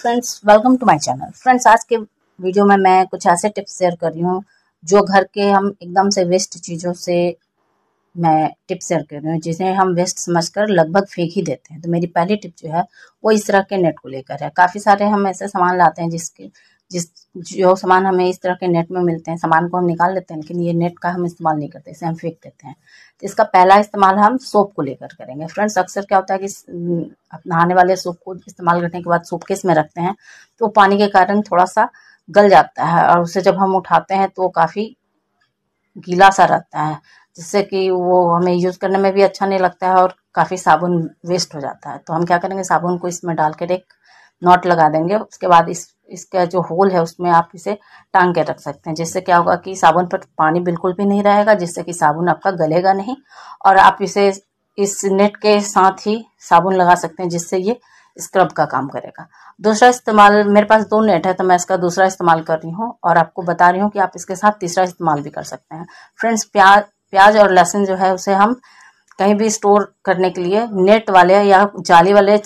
friends welcome to my channel friends आज के video में मैं कुछ ऐसे टिप्स शेयर कर रही हूँ जो घर के हम एकदम से वेस्ट चीज़ों से मैं टिप्स शेयर कर रही हूँ जिसे हम वेस्ट समझ कर लगभग फेंक ही देते हैं तो मेरी पहली टिप जो है वो इस तरह के नेट को लेकर है काफ़ी सारे हम ऐसे सामान लाते हैं जिसके जिस जो सामान हमें इस तरह के नेट में मिलते हैं सामान को हम निकाल लेते हैं लेकिन ये नेट का हम इस्तेमाल नहीं करते इसे हम फेंक देते हैं तो इसका पहला इस्तेमाल हम सोप को लेकर करेंगे फ्रेंड्स अक्सर क्या होता है कि नहाने वाले सोप को इस्तेमाल करने के बाद सोप केस में रखते हैं तो पानी के कारण थोड़ा सा गल जाता है और उसे जब हम उठाते हैं तो काफ़ी गीला सा रहता है जिससे कि वो हमें यूज़ करने में भी अच्छा नहीं लगता है और काफ़ी साबुन वेस्ट हो जाता है तो हम क्या करेंगे साबुन को इसमें डाल कर एक नॉट लगा देंगे उसके बाद इस इसका जो होल है उसमें आप इसे टांग के रख सकते हैं जिससे क्या होगा कि साबुन पर पानी बिल्कुल भी नहीं रहेगा जिससे कि साबुन आपका गलेगा नहीं और आप इसे इस नेट के साथ ही साबुन लगा सकते हैं जिससे ये स्क्रब का काम करेगा दूसरा इस्तेमाल मेरे पास दो नेट है तो मैं इसका दूसरा इस्तेमाल कर रही हूँ और आपको बता रही हूँ कि आप इसके साथ तीसरा इस्तेमाल भी कर सकते हैं फ्रेंड्स प्याज प्याज और लहसुन जो है उसे हम कहीं भी स्टोर करने के लिए नेट वाले या जाली वाले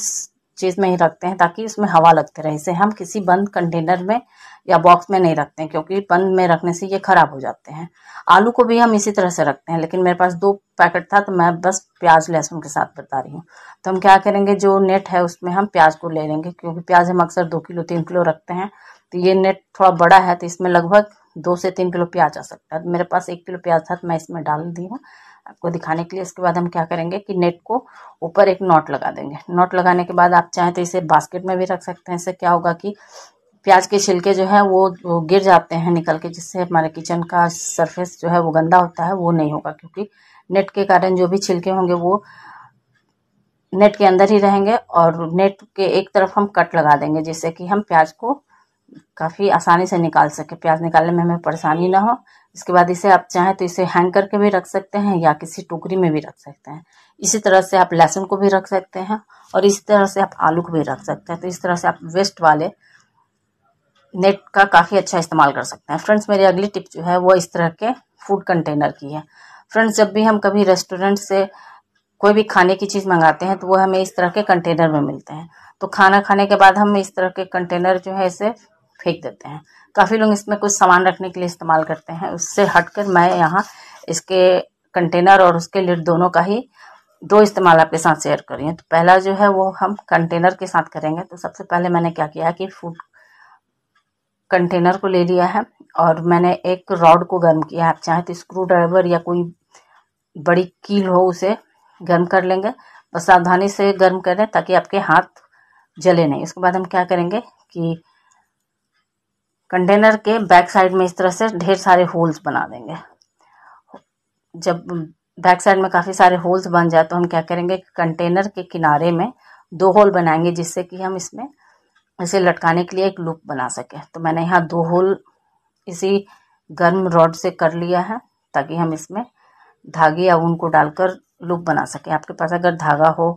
चीज़ में ही रखते हैं ताकि उसमें हवा लगते रहे इसे हम किसी बंद कंटेनर में या बॉक्स में नहीं रखते हैं क्योंकि बंद में रखने से ये ख़राब हो जाते हैं आलू को भी हम इसी तरह से रखते हैं लेकिन मेरे पास दो पैकेट था तो मैं बस प्याज लहसुन के साथ बता रही हूँ तो हम क्या करेंगे जो नेट है उसमें हम प्याज को ले लेंगे क्योंकि प्याज हम अक्सर दो किलो तीन किलो रखते हैं तो ये नेट थोड़ा बड़ा है तो इसमें लगभग दो से तीन किलो प्याज आ सकता है मेरे पास एक किलो प्याज था तो मैं इसमें डाल दी हूँ आपको दिखाने के लिए इसके बाद हम क्या करेंगे कि नेट को ऊपर एक नॉट लगा देंगे नॉट लगाने के बाद आप चाहें तो इसे बास्केट में भी रख सकते हैं इससे क्या होगा कि प्याज के छिलके जो है वो गिर जाते हैं निकल के जिससे हमारे किचन का सरफेस जो है वो गंदा होता है वो नहीं होगा क्योंकि नेट के कारण जो भी छिलके होंगे वो नेट के अंदर ही रहेंगे और नेट के एक तरफ हम कट लगा देंगे जिससे कि हम प्याज को काफ़ी आसानी से निकाल सके प्याज निकालने में हमें परेशानी ना हो इसके बाद इसे आप चाहें तो इसे हैंग करके भी रख सकते हैं या किसी टोकरी में भी रख सकते हैं इसी तरह से आप लहसुन को भी रख सकते हैं और इसी तरह से आप आलू को भी रख सकते हैं तो इस तरह से आप वेस्ट वाले नेट का काफ़ी अच्छा इस्तेमाल कर सकते हैं फ्रेंड्स मेरी अगली टिप जो है वो इस तरह के फूड कंटेनर की है फ्रेंड्स जब भी हम कभी रेस्टोरेंट से कोई भी खाने की चीज़ मंगाते हैं तो वो हमें इस तरह के कंटेनर में मिलते हैं तो खाना खाने के बाद हम इस तरह के कंटेनर जो है इसे फेंक देते हैं काफ़ी लोग इसमें कुछ सामान रखने के लिए इस्तेमाल करते हैं उससे हटकर मैं यहाँ इसके कंटेनर और उसके लिड दोनों का ही दो इस्तेमाल आपके साथ शेयर कर रही हूँ तो पहला जो है वो हम कंटेनर के साथ करेंगे तो सबसे पहले मैंने क्या किया है कि फूड कंटेनर को ले लिया है और मैंने एक रॉड को गर्म किया है आप चाहें तो स्क्रू ड्राइवर या कोई बड़ी कील हो उसे गर्म कर लेंगे बस सावधानी से गर्म करें ताकि आपके हाथ जले नहीं उसके बाद हम क्या करेंगे कि कंटेनर के बैक साइड में इस तरह से ढेर सारे होल्स बना देंगे जब बैक साइड में काफ़ी सारे होल्स बन जाए तो हम क्या करेंगे कंटेनर के किनारे में दो होल बनाएंगे जिससे कि हम इसमें इसे लटकाने के लिए एक लूप बना सके तो मैंने यहाँ दो होल इसी गर्म रॉड से कर लिया है ताकि हम इसमें धागे या ऊन को डालकर लूप बना सकें आपके पास अगर धागा हो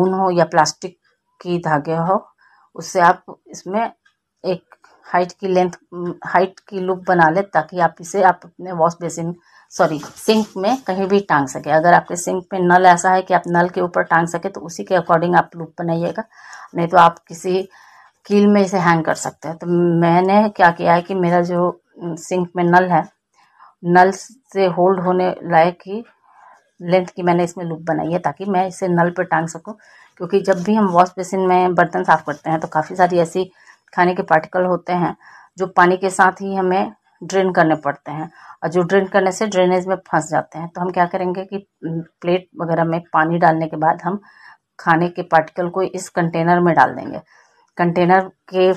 ऊन हो या प्लास्टिक की धागे हो उससे आप इसमें एक हाइट की लेंथ हाइट mm, की लुक बना ले ताकि आप इसे आप अपने वॉश बेसिन सॉरी सिंक में कहीं भी टांग सके अगर आपके सिंक में नल ऐसा है कि आप नल के ऊपर टांग सके तो उसी के अकॉर्डिंग आप लुक बनाइएगा नहीं तो आप किसी कील में इसे हैंग कर सकते हैं तो मैंने क्या किया है कि मेरा जो सिंक mm, में नल है नल से होल्ड होने लायक ही लेंथ की मैंने इसमें लुक बनाई है ताकि मैं इसे नल पर टांग सकूँ क्योंकि जब भी हम वॉश बेसिन में बर्तन साफ़ करते हैं तो काफ़ी सारी ऐसी खाने के पार्टिकल होते हैं जो पानी के साथ ही हमें ड्रेन करने पड़ते हैं और जो ड्रेन करने से ड्रेनेज में फंस जाते हैं तो हम क्या करेंगे कि प्लेट वगैरह में पानी डालने के बाद हम खाने के पार्टिकल को इस कंटेनर में डाल देंगे कंटेनर के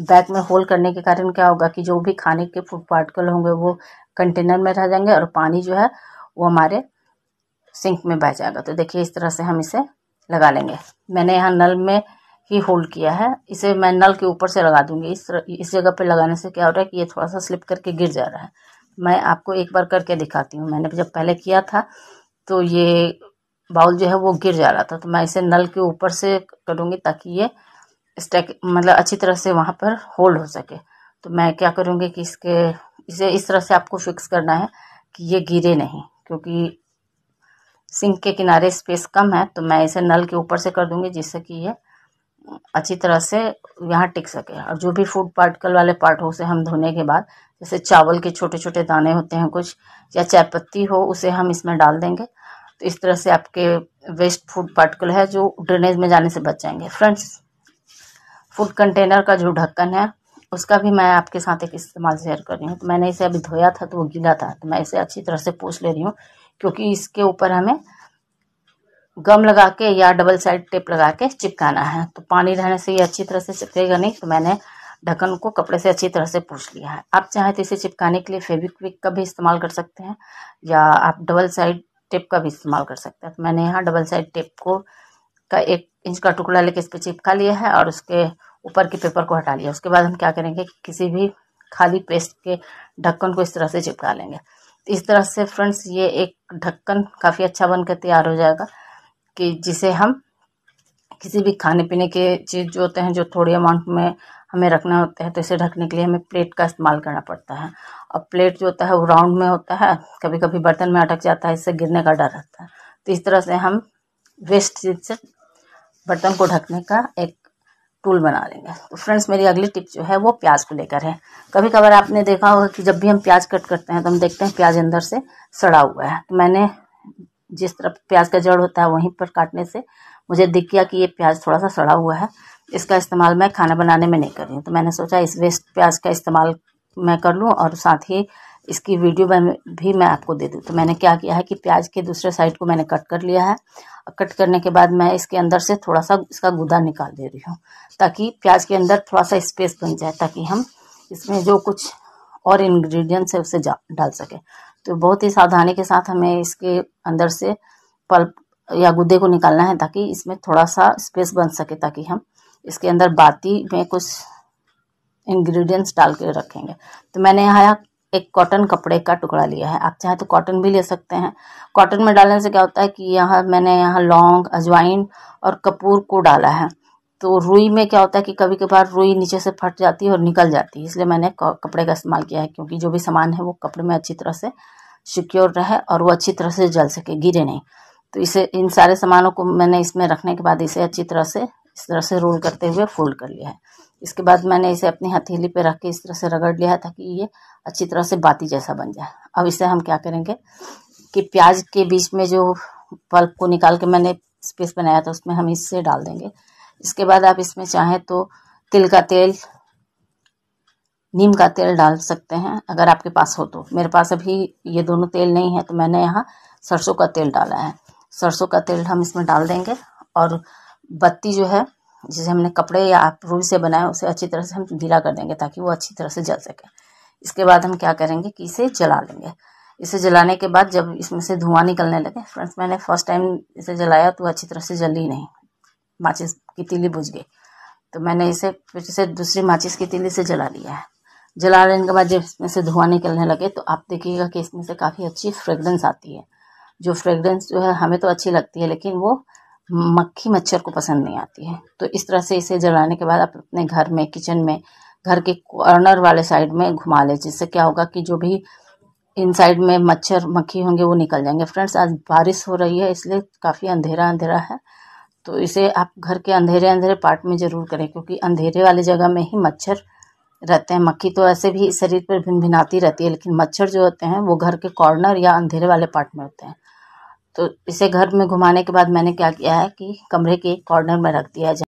बैग में होल करने के कारण क्या होगा कि जो भी खाने के फूड पार्टिकल होंगे वो कंटेनर में रह जाएंगे और पानी जो है वो हमारे सिंक में बह जाएगा तो देखिए इस तरह से हम इसे लगा लेंगे मैंने यहाँ नल में ही होल्ड किया है इसे मैं नल के ऊपर से लगा दूंगी इस इस जगह पे लगाने से क्या हो रहा है कि ये थोड़ा सा स्लिप करके गिर जा रहा है मैं आपको एक बार करके दिखाती हूँ मैंने जब पहले किया था तो ये बाउल जो है वो गिर जा रहा था तो मैं इसे नल के ऊपर से करूँगी ताकि ये स्टैक मतलब अच्छी तरह से वहाँ पर होल्ड हो सके तो मैं क्या करूँगी कि इसके इसे इस तरह से आपको फिक्स करना है कि ये गिरे नहीं क्योंकि सिंक के किनारे स्पेस कम है तो मैं इसे नल के ऊपर से कर दूँगी जिससे कि ये अच्छी तरह से यहाँ टिक सके और जो भी फूड पार्टिकल वाले पार्ट हो उसे हम धोने के बाद जैसे चावल के छोटे छोटे दाने होते हैं कुछ या चाय पत्ती हो उसे हम इसमें डाल देंगे तो इस तरह से आपके वेस्ट फूड पार्टिकल है जो ड्रेनेज में जाने से बच जाएंगे फ्रेंड्स फूड कंटेनर का जो ढक्कन है उसका भी मैं आपके साथ एक इस्तेमाल शेयर कर रही हूँ तो मैंने इसे अभी धोया था तो वो गीला था तो मैं इसे अच्छी तरह से पोछ ले रही हूँ क्योंकि इसके ऊपर हमें गम लगा के या डबल साइड टेप लगा के चिपकाना है तो पानी रहने से ये अच्छी तरह से चिपकेगा नहीं तो मैंने ढक्कन को कपड़े से अच्छी तरह से पूछ लिया है आप चाहें तो इसे चिपकाने के लिए फेविक्विक का भी इस्तेमाल कर सकते हैं या आप डबल साइड टेप का भी इस्तेमाल कर सकते हैं तो मैंने यहाँ डबल साइड टेप को का एक इंच का टुकड़ा लेके इस पर चिपका लिया है और उसके ऊपर के पेपर को हटा लिया उसके बाद हम क्या करेंगे किसी भी खाली पेस्ट के ढक्कन को इस तरह से चिपका लेंगे इस तरह से फ्रेंड्स ये एक ढक्कन काफ़ी अच्छा बनकर तैयार हो जाएगा कि जिसे हम किसी भी खाने पीने के चीज़ जो होते हैं जो थोड़ी अमाउंट में हमें रखना होता है तो इसे ढकने के लिए हमें प्लेट का इस्तेमाल करना पड़ता है और प्लेट जो होता है वो राउंड में होता है कभी कभी बर्तन में अटक जाता है इससे गिरने का डर रहता है तो इस तरह से हम वेस्ट चीज से बर्तन को ढकने का एक टूल बना लेंगे तो फ्रेंड्स मेरी अगली टिप जो है वो प्याज को लेकर है कभी कभार आपने देखा होगा कि जब भी हम प्याज कट करते हैं तो हम देखते हैं प्याज अंदर से सड़ा हुआ है तो मैंने जिस तरफ प्याज का जड़ होता है वहीं पर काटने से मुझे दिख गया कि ये प्याज थोड़ा सा सड़ा हुआ है इसका इस्तेमाल मैं खाना बनाने में नहीं कर रही हूँ तो मैंने सोचा इस वेस्ट प्याज का इस्तेमाल मैं कर लूँ और साथ ही इसकी वीडियो में भी मैं आपको दे दूँ तो मैंने क्या किया है कि प्याज के दूसरे साइड को मैंने कट कर लिया है और कट करने के बाद मैं इसके अंदर से थोड़ा सा इसका गुदा निकाल दे रही हूँ ताकि प्याज के अंदर थोड़ा सा स्पेस बन जाए ताकि हम इसमें जो कुछ और इन्ग्रीडियंट्स है उसे डाल सकें तो बहुत ही सावधानी के साथ हमें इसके अंदर से पल्प या गुद्दे को निकालना है ताकि इसमें थोड़ा सा स्पेस बन सके ताकि हम इसके अंदर बाती में कुछ इंग्रेडिएंट्स डाल के रखेंगे तो मैंने यहाँ एक कॉटन कपड़े का टुकड़ा लिया है आप चाहे तो कॉटन भी ले सकते हैं कॉटन में डालने से क्या होता है कि यहाँ मैंने यहाँ लौंग अजवाइन और कपूर को डाला है तो रुई में क्या होता है कि कभी कभार रुई नीचे से फट जाती है और निकल जाती है इसलिए मैंने कपड़े का इस्तेमाल किया है क्योंकि जो भी सामान है वो कपड़े में अच्छी तरह से सिक्योर रहे और वो अच्छी तरह से जल सके गिरे नहीं तो इसे इन सारे सामानों को मैंने इसमें रखने के बाद इसे अच्छी तरह से इस तरह से रोल करते हुए फोल्ड कर लिया है इसके बाद मैंने इसे अपनी हथेली पे रख के इस तरह से रगड़ लिया है ताकि ये अच्छी तरह से बाती जैसा बन जाए अब इसे हम क्या करेंगे कि प्याज के बीच में जो पल्प को निकाल के मैंने स्पेस बनाया था उसमें हम इससे डाल देंगे इसके बाद आप इसमें चाहें तो तिल का तेल नीम का तेल डाल सकते हैं अगर आपके पास हो तो मेरे पास अभी ये दोनों तेल नहीं है तो मैंने यहाँ सरसों का तेल डाला है सरसों का तेल हम इसमें डाल देंगे और बत्ती जो है जिसे हमने कपड़े या आप रूई से बनाए उसे अच्छी तरह से हम ढीला कर देंगे ताकि वो अच्छी तरह से जल सके इसके बाद हम क्या करेंगे कि इसे जला लेंगे इसे जलाने के बाद जब इसमें से धुआं निकलने लगे फ्रेंड्स मैंने फर्स्ट टाइम इसे जलाया तो अच्छी तरह से जली नहीं माचिस की तीली बुझ गई तो मैंने इसे फिर से दूसरी माचिस की तीली से जला लिया है जला लेने के बाद जब इसमें से धुआं निकलने लगे तो आप देखिएगा कि इसमें से काफ़ी अच्छी फ्रेगरेंस आती है जो फ्रेगरेंस जो है हमें तो अच्छी लगती है लेकिन वो मक्खी मच्छर को पसंद नहीं आती है तो इस तरह से इसे जलाने के बाद आप अपने घर में किचन में घर के कॉर्नर वाले साइड में घुमा लें जिससे क्या होगा कि जो भी इन साइड में मच्छर मक्खी होंगे वो निकल जाएंगे फ्रेंड्स आज बारिश हो रही है इसलिए काफ़ी अंधेरा अंधेरा है तो इसे आप घर के अंधेरे अंधेरे पार्ट में ज़रूर करें क्योंकि अंधेरे वाली जगह में ही मच्छर रहते हैं मक्खी तो ऐसे भी शरीर पर भिन भिनाती रहती है लेकिन मच्छर जो होते हैं वो घर के कॉर्नर या अंधेरे वाले पार्ट में होते हैं तो इसे घर में घुमाने के बाद मैंने क्या किया है कि कमरे के कॉर्नर में रख दिया जाए